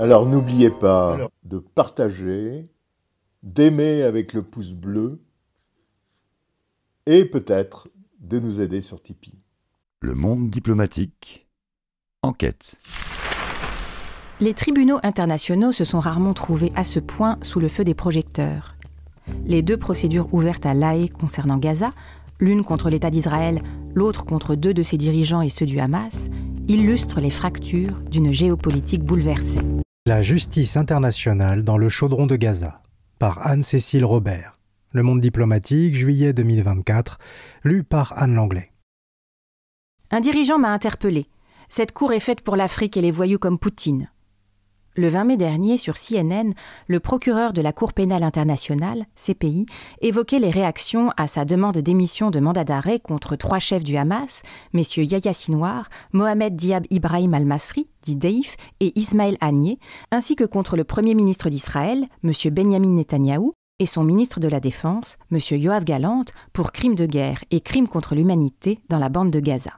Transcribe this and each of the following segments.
Alors n'oubliez pas de partager, d'aimer avec le pouce bleu et peut-être de nous aider sur Tipeee. Le monde diplomatique. Enquête. Les tribunaux internationaux se sont rarement trouvés à ce point sous le feu des projecteurs. Les deux procédures ouvertes à l'AE concernant Gaza, l'une contre l'État d'Israël, l'autre contre deux de ses dirigeants et ceux du Hamas, illustrent les fractures d'une géopolitique bouleversée. La justice internationale dans le chaudron de Gaza, par Anne-Cécile Robert. Le Monde diplomatique, juillet 2024, lu par Anne Langlais. Un dirigeant m'a interpellé. Cette cour est faite pour l'Afrique et les voyous comme Poutine. Le 20 mai dernier, sur CNN, le procureur de la Cour pénale internationale, CPI, évoquait les réactions à sa demande d'émission de mandat d'arrêt contre trois chefs du Hamas, messieurs Yahya Sinwar, Mohamed Diab Ibrahim al-Masri, dit Deif, et Ismaël Haniyeh, ainsi que contre le premier ministre d'Israël, monsieur Benjamin Netanyahou, et son ministre de la Défense, monsieur Yoav Galante, pour crimes de guerre et crimes contre l'humanité dans la bande de Gaza.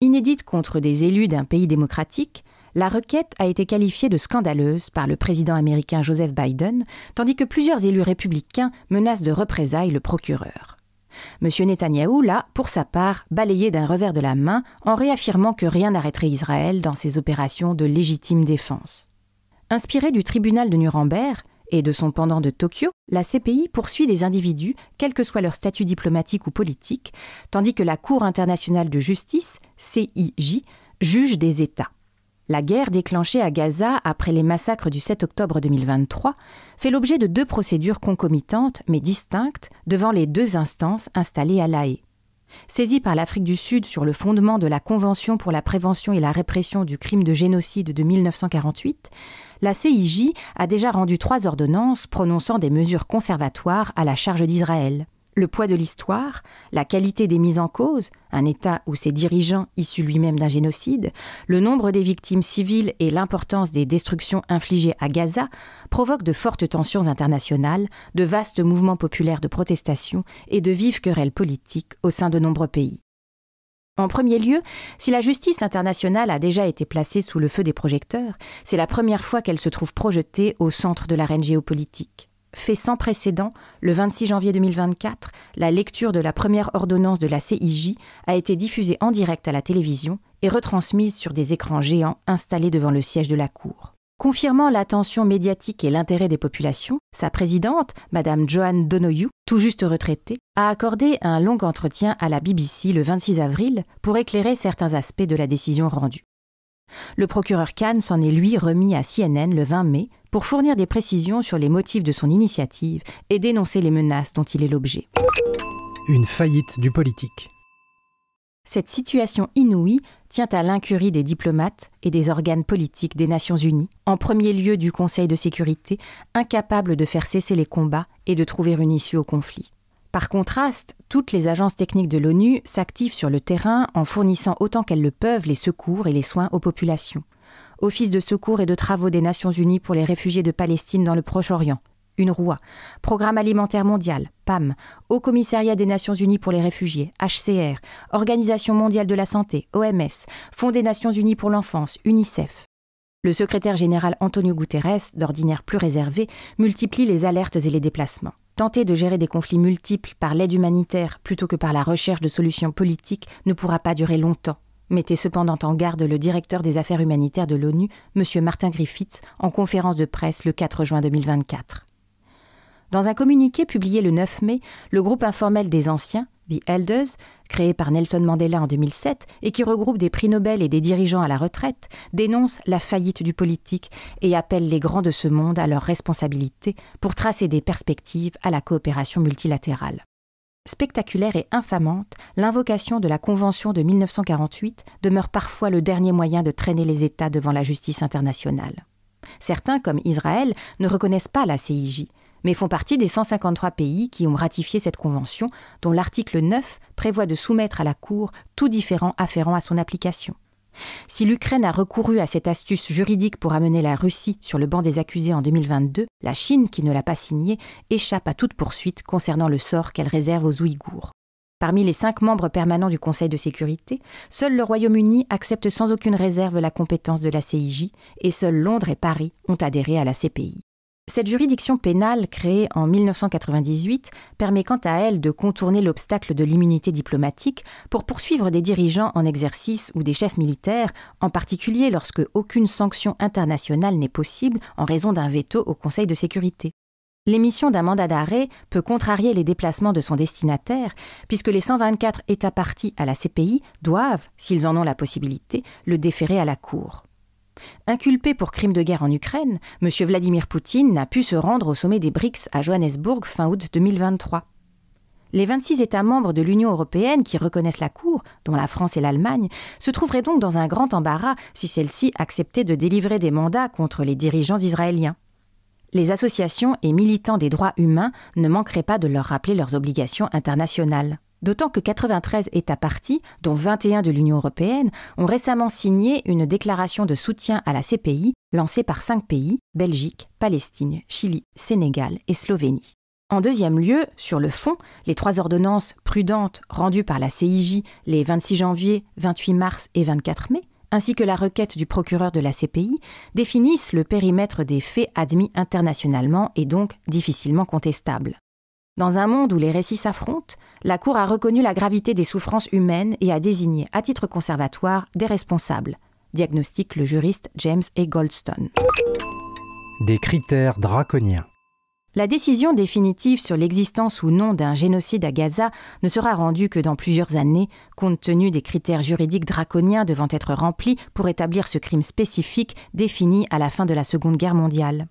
Inédite contre des élus d'un pays démocratique, la requête a été qualifiée de scandaleuse par le président américain Joseph Biden, tandis que plusieurs élus républicains menacent de représailles le procureur. M. Netanyahou l'a, pour sa part, balayé d'un revers de la main en réaffirmant que rien n'arrêterait Israël dans ses opérations de légitime défense. Inspiré du tribunal de Nuremberg et de son pendant de Tokyo, la CPI poursuit des individus, quel que soit leur statut diplomatique ou politique, tandis que la Cour internationale de justice, CIJ, juge des États. La guerre déclenchée à Gaza après les massacres du 7 octobre 2023 fait l'objet de deux procédures concomitantes mais distinctes devant les deux instances installées à l'AE. Saisie par l'Afrique du Sud sur le fondement de la Convention pour la prévention et la répression du crime de génocide de 1948, la CIJ a déjà rendu trois ordonnances prononçant des mesures conservatoires à la charge d'Israël le poids de l'histoire, la qualité des mises en cause, un État ou ses dirigeants issus lui-même d'un génocide, le nombre des victimes civiles et l'importance des destructions infligées à Gaza provoquent de fortes tensions internationales, de vastes mouvements populaires de protestation et de vives querelles politiques au sein de nombreux pays. En premier lieu, si la justice internationale a déjà été placée sous le feu des projecteurs, c'est la première fois qu'elle se trouve projetée au centre de l'arène géopolitique fait sans précédent, le 26 janvier 2024, la lecture de la première ordonnance de la CIJ a été diffusée en direct à la télévision et retransmise sur des écrans géants installés devant le siège de la Cour. Confirmant l'attention médiatique et l'intérêt des populations, sa présidente, Madame Joanne Donoyou, tout juste retraitée, a accordé un long entretien à la BBC le 26 avril pour éclairer certains aspects de la décision rendue. Le procureur Kahn s'en est lui remis à CNN le 20 mai pour fournir des précisions sur les motifs de son initiative et dénoncer les menaces dont il est l'objet. Une faillite du politique. Cette situation inouïe tient à l'incurie des diplomates et des organes politiques des Nations Unies, en premier lieu du Conseil de sécurité, incapable de faire cesser les combats et de trouver une issue au conflit. Par contraste, toutes les agences techniques de l'ONU s'activent sur le terrain en fournissant autant qu'elles le peuvent les secours et les soins aux populations. Office de secours et de travaux des Nations Unies pour les réfugiés de Palestine dans le Proche-Orient, UNRWA, Programme alimentaire mondial, PAM, Haut Commissariat des Nations Unies pour les réfugiés, HCR, Organisation mondiale de la santé, OMS, Fonds des Nations Unies pour l'enfance, UNICEF. Le secrétaire général Antonio Guterres, d'ordinaire plus réservé, multiplie les alertes et les déplacements. Tenter de gérer des conflits multiples par l'aide humanitaire plutôt que par la recherche de solutions politiques ne pourra pas durer longtemps. Mettait cependant en garde le directeur des affaires humanitaires de l'ONU, M. Martin Griffiths, en conférence de presse le 4 juin 2024. Dans un communiqué publié le 9 mai, le groupe informel des anciens, The Elders, créé par Nelson Mandela en 2007 et qui regroupe des prix Nobel et des dirigeants à la retraite, dénonce la faillite du politique et appelle les grands de ce monde à leurs responsabilités pour tracer des perspectives à la coopération multilatérale. Spectaculaire et infamante, l'invocation de la Convention de 1948 demeure parfois le dernier moyen de traîner les États devant la justice internationale. Certains, comme Israël, ne reconnaissent pas la CIJ, mais font partie des 153 pays qui ont ratifié cette convention, dont l'article 9 prévoit de soumettre à la Cour tout différent afférent à son application. Si l'Ukraine a recouru à cette astuce juridique pour amener la Russie sur le banc des accusés en 2022, la Chine, qui ne l'a pas signée, échappe à toute poursuite concernant le sort qu'elle réserve aux Ouïghours. Parmi les cinq membres permanents du Conseil de sécurité, seul le Royaume-Uni accepte sans aucune réserve la compétence de la CIJ et seuls Londres et Paris ont adhéré à la CPI. Cette juridiction pénale, créée en 1998, permet quant à elle de contourner l'obstacle de l'immunité diplomatique pour poursuivre des dirigeants en exercice ou des chefs militaires, en particulier lorsque aucune sanction internationale n'est possible en raison d'un veto au Conseil de sécurité. L'émission d'un mandat d'arrêt peut contrarier les déplacements de son destinataire, puisque les 124 États partis à la CPI doivent, s'ils en ont la possibilité, le déférer à la Cour. Inculpé pour crime de guerre en Ukraine, M. Vladimir Poutine n'a pu se rendre au sommet des BRICS à Johannesburg fin août 2023. Les 26 États membres de l'Union européenne qui reconnaissent la Cour, dont la France et l'Allemagne, se trouveraient donc dans un grand embarras si celle-ci acceptait de délivrer des mandats contre les dirigeants israéliens. Les associations et militants des droits humains ne manqueraient pas de leur rappeler leurs obligations internationales d'autant que 93 États partis, dont 21 de l'Union européenne, ont récemment signé une déclaration de soutien à la CPI lancée par cinq pays, Belgique, Palestine, Chili, Sénégal et Slovénie. En deuxième lieu, sur le fond, les trois ordonnances prudentes rendues par la CIJ les 26 janvier, 28 mars et 24 mai, ainsi que la requête du procureur de la CPI, définissent le périmètre des faits admis internationalement et donc difficilement contestables. Dans un monde où les récits s'affrontent, la Cour a reconnu la gravité des souffrances humaines et a désigné, à titre conservatoire, des responsables, diagnostique le juriste James A. Goldstone. Des critères draconiens. La décision définitive sur l'existence ou non d'un génocide à Gaza ne sera rendue que dans plusieurs années, compte tenu des critères juridiques draconiens devant être remplis pour établir ce crime spécifique défini à la fin de la Seconde Guerre mondiale.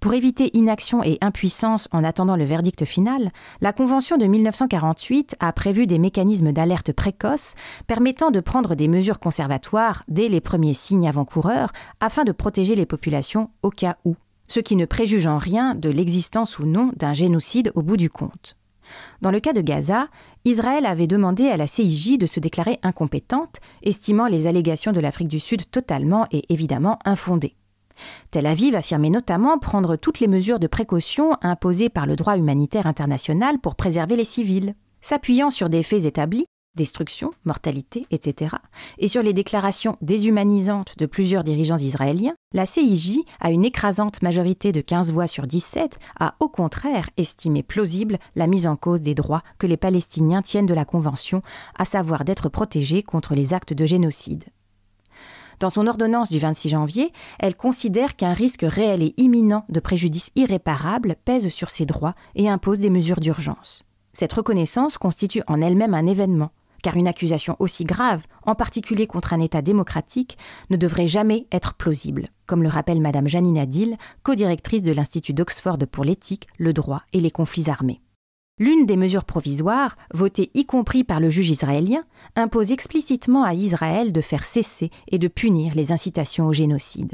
Pour éviter inaction et impuissance en attendant le verdict final, la Convention de 1948 a prévu des mécanismes d'alerte précoce permettant de prendre des mesures conservatoires dès les premiers signes avant-coureurs afin de protéger les populations au cas où, ce qui ne préjuge en rien de l'existence ou non d'un génocide au bout du compte. Dans le cas de Gaza, Israël avait demandé à la CIJ de se déclarer incompétente, estimant les allégations de l'Afrique du Sud totalement et évidemment infondées. Tel Aviv affirmait notamment prendre toutes les mesures de précaution imposées par le droit humanitaire international pour préserver les civils. S'appuyant sur des faits établis, destruction, mortalité, etc., et sur les déclarations déshumanisantes de plusieurs dirigeants israéliens, la CIJ, à une écrasante majorité de 15 voix sur 17, a au contraire estimé plausible la mise en cause des droits que les Palestiniens tiennent de la Convention, à savoir d'être protégés contre les actes de génocide. Dans son ordonnance du 26 janvier, elle considère qu'un risque réel et imminent de préjudice irréparable pèse sur ses droits et impose des mesures d'urgence. Cette reconnaissance constitue en elle-même un événement, car une accusation aussi grave, en particulier contre un État démocratique, ne devrait jamais être plausible, comme le rappelle Madame Janine Adil, codirectrice de l'Institut d'Oxford pour l'éthique, le droit et les conflits armés. L'une des mesures provisoires, votée y compris par le juge israélien, impose explicitement à Israël de faire cesser et de punir les incitations au génocide.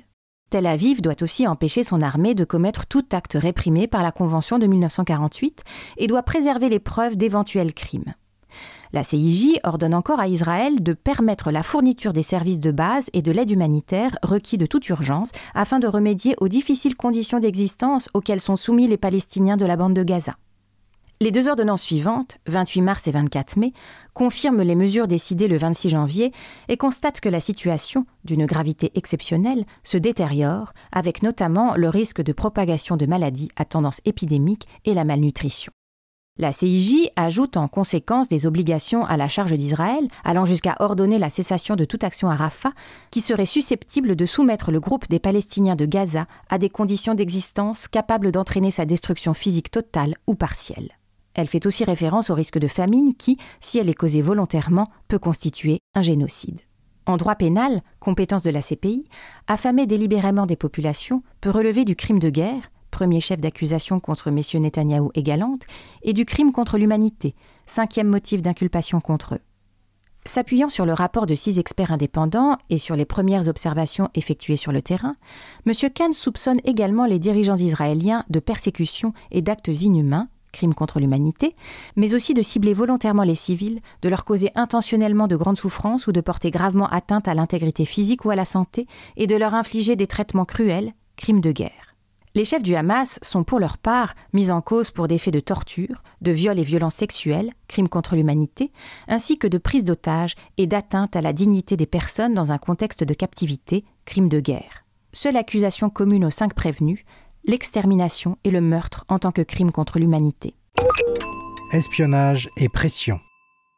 Tel Aviv doit aussi empêcher son armée de commettre tout acte réprimé par la Convention de 1948 et doit préserver les preuves d'éventuels crimes. La CIJ ordonne encore à Israël de permettre la fourniture des services de base et de l'aide humanitaire requis de toute urgence afin de remédier aux difficiles conditions d'existence auxquelles sont soumis les Palestiniens de la bande de Gaza. Les deux ordonnances suivantes, 28 mars et 24 mai, confirment les mesures décidées le 26 janvier et constatent que la situation, d'une gravité exceptionnelle, se détériore, avec notamment le risque de propagation de maladies à tendance épidémique et la malnutrition. La CIJ ajoute en conséquence des obligations à la charge d'Israël, allant jusqu'à ordonner la cessation de toute action à Rafah, qui serait susceptible de soumettre le groupe des Palestiniens de Gaza à des conditions d'existence capables d'entraîner sa destruction physique totale ou partielle. Elle fait aussi référence au risque de famine qui, si elle est causée volontairement, peut constituer un génocide. En droit pénal, compétence de la CPI, affamer délibérément des populations peut relever du crime de guerre, premier chef d'accusation contre M. Netanyahou et Galante, et du crime contre l'humanité, cinquième motif d'inculpation contre eux. S'appuyant sur le rapport de six experts indépendants et sur les premières observations effectuées sur le terrain, M. Kahn soupçonne également les dirigeants israéliens de persécutions et d'actes inhumains, crimes contre l'humanité, mais aussi de cibler volontairement les civils, de leur causer intentionnellement de grandes souffrances ou de porter gravement atteinte à l'intégrité physique ou à la santé, et de leur infliger des traitements cruels, crimes de guerre. Les chefs du Hamas sont pour leur part mis en cause pour des faits de torture, de viol et violences sexuelles, crimes contre l'humanité, ainsi que de prise d'otages et d'atteinte à la dignité des personnes dans un contexte de captivité, crimes de guerre. Seule accusation commune aux cinq prévenus, l'extermination et le meurtre en tant que crime contre l'humanité. Espionnage et pression.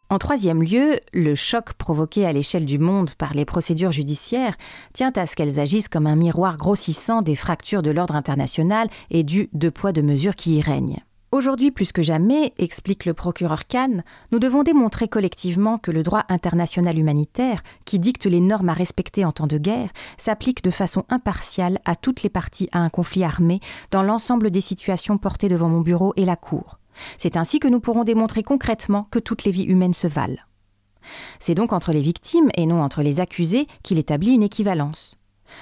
En troisième lieu, le choc provoqué à l'échelle du monde par les procédures judiciaires tient à ce qu'elles agissent comme un miroir grossissant des fractures de l'ordre international et du deux poids deux mesures qui y règnent. Aujourd'hui plus que jamais, explique le procureur Kahn, nous devons démontrer collectivement que le droit international humanitaire, qui dicte les normes à respecter en temps de guerre, s'applique de façon impartiale à toutes les parties à un conflit armé dans l'ensemble des situations portées devant mon bureau et la Cour. C'est ainsi que nous pourrons démontrer concrètement que toutes les vies humaines se valent. C'est donc entre les victimes et non entre les accusés qu'il établit une équivalence.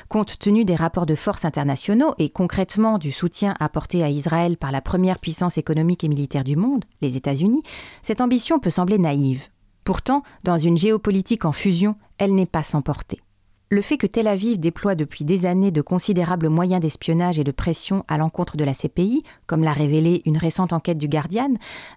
Compte tenu des rapports de force internationaux et concrètement du soutien apporté à Israël par la première puissance économique et militaire du monde, les États-Unis, cette ambition peut sembler naïve. Pourtant, dans une géopolitique en fusion, elle n'est pas sans portée. Le fait que Tel Aviv déploie depuis des années de considérables moyens d'espionnage et de pression à l'encontre de la CPI, comme l'a révélé une récente enquête du Guardian,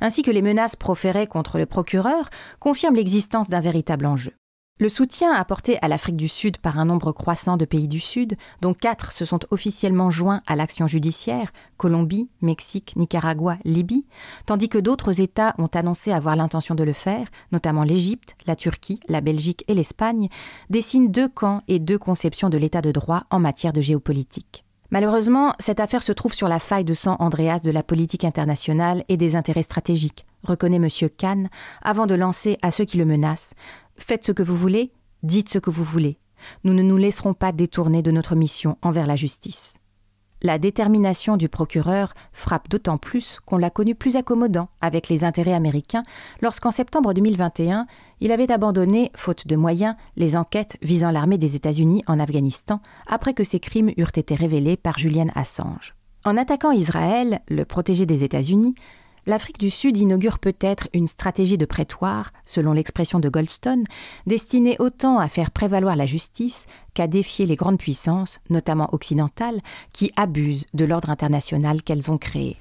ainsi que les menaces proférées contre le procureur, confirme l'existence d'un véritable enjeu. Le soutien apporté à l'Afrique du Sud par un nombre croissant de pays du Sud, dont quatre se sont officiellement joints à l'action judiciaire, Colombie, Mexique, Nicaragua, Libye, tandis que d'autres États ont annoncé avoir l'intention de le faire, notamment l'Égypte, la Turquie, la Belgique et l'Espagne, dessine deux camps et deux conceptions de l'État de droit en matière de géopolitique. Malheureusement, cette affaire se trouve sur la faille de San Andreas de la politique internationale et des intérêts stratégiques, reconnaît M. Kahn, avant de lancer à ceux qui le menacent Faites ce que vous voulez, dites ce que vous voulez. Nous ne nous laisserons pas détourner de notre mission envers la justice. La détermination du procureur frappe d'autant plus qu'on l'a connu plus accommodant avec les intérêts américains lorsqu'en septembre 2021, il avait abandonné, faute de moyens, les enquêtes visant l'armée des États-Unis en Afghanistan après que ces crimes eurent été révélés par Julian Assange. En attaquant Israël, le protégé des États-Unis, l'Afrique du Sud inaugure peut-être une stratégie de prétoire, selon l'expression de Goldstone, destinée autant à faire prévaloir la justice qu'à défier les grandes puissances, notamment occidentales, qui abusent de l'ordre international qu'elles ont créé.